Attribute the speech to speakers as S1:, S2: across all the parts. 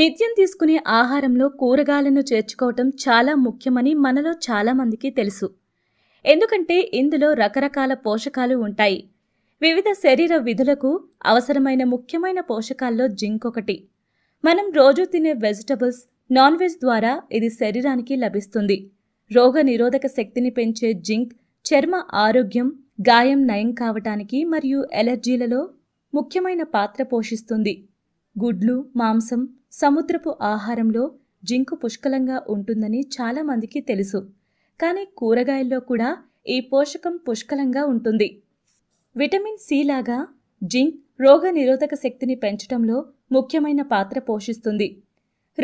S1: నిత్యం తీసుకునే ఆహారంలో కూరగాయలను చేర్చుకోవటం చాలా ముఖ్యమని మనలో చాలామందికి తెలుసు ఎందుకంటే ఇందులో రకరకాల పోషకాలు ఉంటాయి వివిధ శరీర విధులకు అవసరమైన ముఖ్యమైన పోషకాల్లో జింక్ ఒకటి మనం రోజు తినే వెజిటబుల్స్ నాన్ వెజ్ ద్వారా ఇది శరీరానికి లభిస్తుంది రోగ నిరోధక శక్తిని పెంచే జింక్ చర్మ ఆరోగ్యం గాయం నయం కావటానికి మరియు ఎలర్జీలలో ముఖ్యమైన పాత్ర పోషిస్తుంది గుడ్లు మాంసం సముద్రపు ఆహారంలో జింకు పుష్కలంగా ఉంటుందని చాలామందికి తెలుసు కానీ కూరగాయల్లో కూడా ఈ పోషకం పుష్కలంగా ఉంటుంది విటమిన్ సి లాగా జింక్ రోగనిరోధక శక్తిని పెంచడంలో ముఖ్యమైన పాత్ర పోషిస్తుంది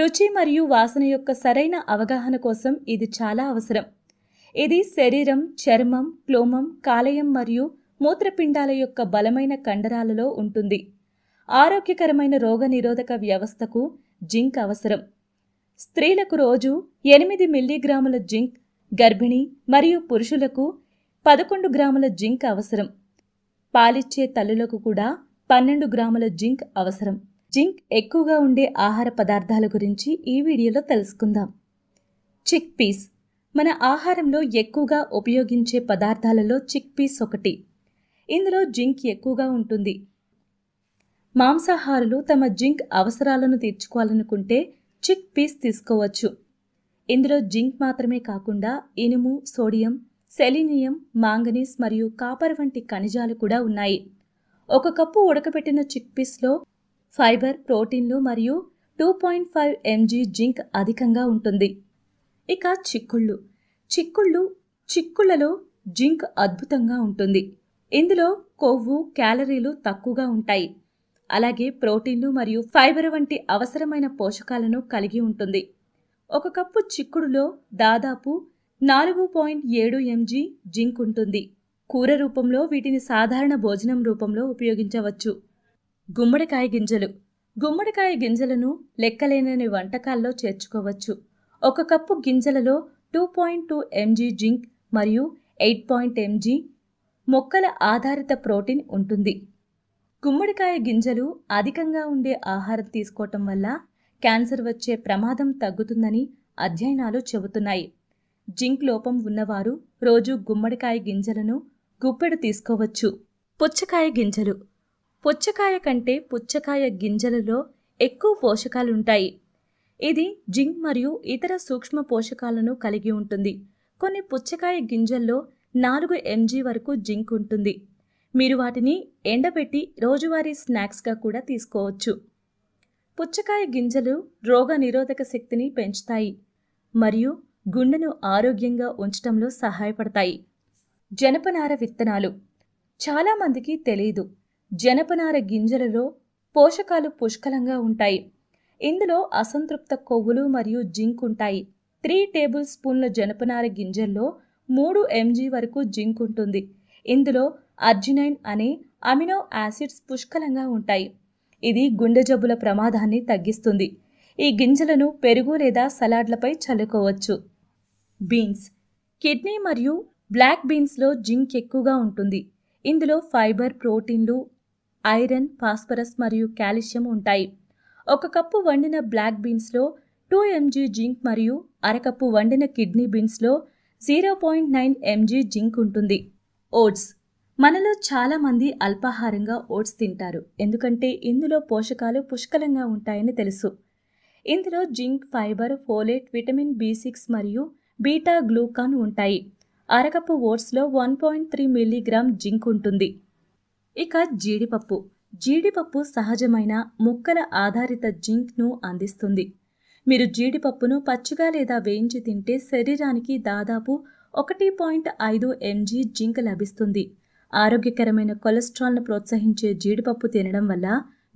S1: రుచి మరియు వాసన యొక్క సరైన అవగాహన కోసం ఇది చాలా అవసరం ఇది శరీరం చర్మం క్లోమం కాలేయం మరియు మూత్రపిండాల యొక్క బలమైన కండరాలలో ఉంటుంది ఆరోగ్యకరమైన రోగనిరోధక వ్యవస్థకు జింక్ అవసరం స్త్రీలకు రోజు ఎనిమిది మిల్లీగ్రాముల జింక్ గర్భిణి మరియు పురుషులకు పదకొండు గ్రాముల జింక్ అవసరం పాలిచ్చే తల్లులకు కూడా పన్నెండు గ్రాముల జింక్ అవసరం జింక్ ఎక్కువగా ఉండే ఆహార పదార్థాల గురించి ఈ వీడియోలో తెలుసుకుందాం చిక్ పీస్ మన ఆహారంలో ఎక్కువగా ఉపయోగించే పదార్థాలలో చిక్ పీస్ ఒకటి ఇందులో జింక్ ఎక్కువగా ఉంటుంది మాంసాహారులు తమ జింక్ అవసరాలను తీర్చుకోవాలనుకుంటే చిక్ పీస్ తీసుకోవచ్చు ఇందులో జింక్ మాత్రమే కాకుండా ఇనుము సోడియం సెలీనియం మాంగనీస్ మరియు కాపర్ వంటి ఖనిజాలు కూడా ఉన్నాయి ఒక కప్పు ఉడకబెట్టిన చిక్ పీస్లో ఫైబర్ ప్రోటీన్లు మరియు two point five MG zinc అధికంగా ఉంటుంది ఇక చిక్కుళ్ళు చిక్కుళ్ళు చిక్కుళ్ళలో జింక్ అద్భుతంగా ఉంటుంది ఇందులో కొవ్వు క్యాలరీలు తక్కువగా ఉంటాయి అలాగే ప్రోటీన్లు మరియు ఫైబర్ వంటి అవసరమైన పోషకాలను కలిగి ఉంటుంది ఒక కప్పు చిక్కుడులో దాదాపు నాలుగు పాయింట్ ఏడు ఎంజీ జింక్ ఉంటుంది కూర రూపంలో వీటిని సాధారణ భోజనం రూపంలో ఉపయోగించవచ్చు గుమ్మడికాయ గింజలు గుమ్మడికాయ గింజలను లెక్కలేనని వంటకాల్లో చేర్చుకోవచ్చు ఒక కప్పు గింజలలో two point two MG zinc మరియు ఎయిట్ పాయింట్ ఎంజీ మొక్కల ఆధారిత ప్రోటీన్ ఉంటుంది గుమ్మడికాయ గింజలు అధికంగా ఉండే ఆహారం తీసుకోవటం వల్ల క్యాన్సర్ వచ్చే ప్రమాదం తగ్గుతుందని అధ్యయనాలు చెబుతున్నాయి జింక్ లోపం ఉన్నవారు రోజు గుమ్మడికాయ గింజలను గుప్పెడు తీసుకోవచ్చు పుచ్చకాయ గింజలు పుచ్చకాయ కంటే పుచ్చకాయ గింజలలో ఎక్కువ పోషకాలుంటాయి ఇది జింక్ మరియు ఇతర సూక్ష్మ పోషకాలను కలిగి ఉంటుంది కొన్ని పుచ్చకాయ గింజల్లో నాలుగు ఎంజీ వరకు జింక్ ఉంటుంది మీరు వాటిని ఎండబెట్టి రోజువారీ స్నాక్స్గా కూడా తీసుకోవచ్చు పుచ్చకాయ గింజలు రోగ నిరోధక శక్తిని పెంచుతాయి మరియు గుండెను ఆరోగ్యంగా ఉంచటంలో సహాయపడతాయి జనపనార విత్తనాలు చాలామందికి తెలియదు జనపనార గింజలలో పోషకాలు పుష్కలంగా ఉంటాయి ఇందులో అసంతృప్త కొవ్వులు మరియు జింక్ ఉంటాయి త్రీ టేబుల్ స్పూన్ల జనపనార గింజల్లో మూడు ఎంజీ వరకు జింక్ ఉంటుంది ఇందులో అర్జినైన్ అనే అమినో యాసిడ్స్ పుష్కలంగా ఉంటాయి ఇది గుండె జబ్బుల ప్రమాదాన్ని తగ్గిస్తుంది ఈ గింజలను పెరుగు లేదా సలాడ్లపై చల్లుకోవచ్చు బీన్స్ కిడ్నీ మరియు బ్లాక్ బీన్స్లో జింక్ ఎక్కువగా ఉంటుంది ఇందులో ఫైబర్ ప్రోటీన్లు ఐరన్ ఫాస్ఫరస్ మరియు కాల్షియం ఉంటాయి ఒక కప్పు వండిన బ్లాక్ బీన్స్లో టూ ఎంజీ జింక్ మరియు అరకప్పు వండిన కిడ్నీ బీన్స్లో zero point nine MG zinc ఉంటుంది ఓట్స్ మనలో చాలామంది అల్పాహారంగా ఓట్స్ తింటారు ఎందుకంటే ఇందులో పోషకాలు పుష్కలంగా ఉంటాయని తెలుసు ఇందులో zinc fibre folate vitamin B six మరియు బీటా గ్లూకాన్ ఉంటాయి అరకప్పు ఓట్స్లో one point three milligram zinc ఉంటుంది ఇక జీడిపప్పు జీడిపప్పు సహజమైన ముక్కల ఆధారిత జింక్ను అందిస్తుంది మీరు జీడిపప్పును పచ్చిగా లేదా వేయించి తింటే శరీరానికి దాదాపు ఒకటి పాయింట్ ఐదు ఎంజీ జింక్ లభిస్తుంది ఆరోగ్యకరమైన కొలెస్ట్రాల్ను ప్రోత్సహించే జీడిపప్పు తినడం వల్ల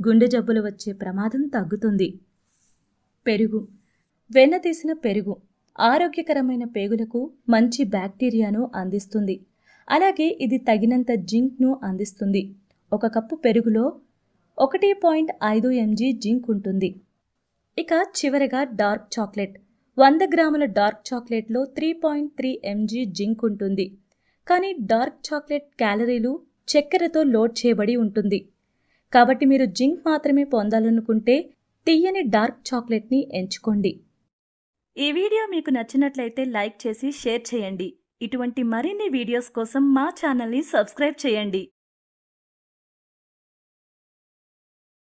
S1: గుండె జబ్బులు వచ్చే ప్రమాదం తగ్గుతుంది పెరుగు వెన్న తీసిన పెరుగు ఆరోగ్యకరమైన పేగులకు మంచి బ్యాక్టీరియాను అందిస్తుంది అలాగే ఇది తగినంత జింక్ను అందిస్తుంది ఒక కప్పు పెరుగులో ఒకటి పాయింట్ ఐదు ఎంజీ జింక్ ఉంటుంది ఇక చివరగా డార్క్ చాక్లెట్ వంద గ్రాముల డార్క్ చాక్లెట్లో three point three MG zinc ఉంటుంది కానీ డార్క్ చాక్లెట్ క్యాలరీలు చక్కెరతో లోడ్ చేయబడి ఉంటుంది కాబట్టి మీరు జింక్ మాత్రమే పొందాలనుకుంటే తీయని డార్క్ చాక్లెట్ని ఎంచుకోండి ఈ వీడియో మీకు నచ్చినట్లయితే లైక్ చేసి షేర్ చేయండి ఇటువంటి మరిన్ని వీడియోస్ కోసం మా ఛానల్ని సబ్స్క్రైబ్ చేయండి